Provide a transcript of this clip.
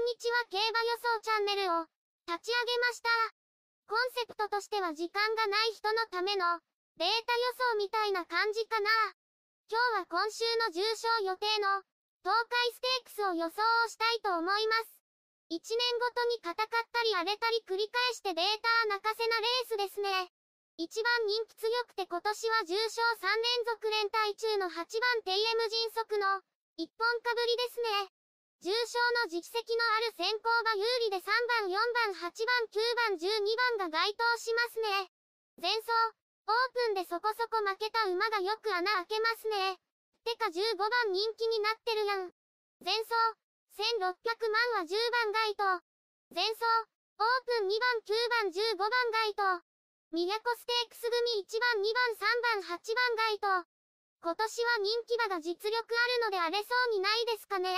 にちは競馬予想チャンネルを立ち上げました。コンセプトとしては時間がない人のためのデータ予想みたいな感じかな。今日は今週の重賞予定の東海ステークスを予想をしたいと思います。1年ごとに戦ったり荒れたり繰り返してデータ泣かせなレースですね。一番人気強くて今年は重賞3連続連帯中の8番 TM 迅速の一本かぶりですね。重症の実績のある先行が有利で3番、4番、8番、9番、12番が該当しますね。前走、オープンでそこそこ負けた馬がよく穴開けますね。てか15番人気になってるやん。前走、1600万は10番該当。前走、オープン2番、9番、15番街頭。都ステークス組1番、2番、3番、8番該当。今年は人気馬が実力あるので荒れそうにないですかね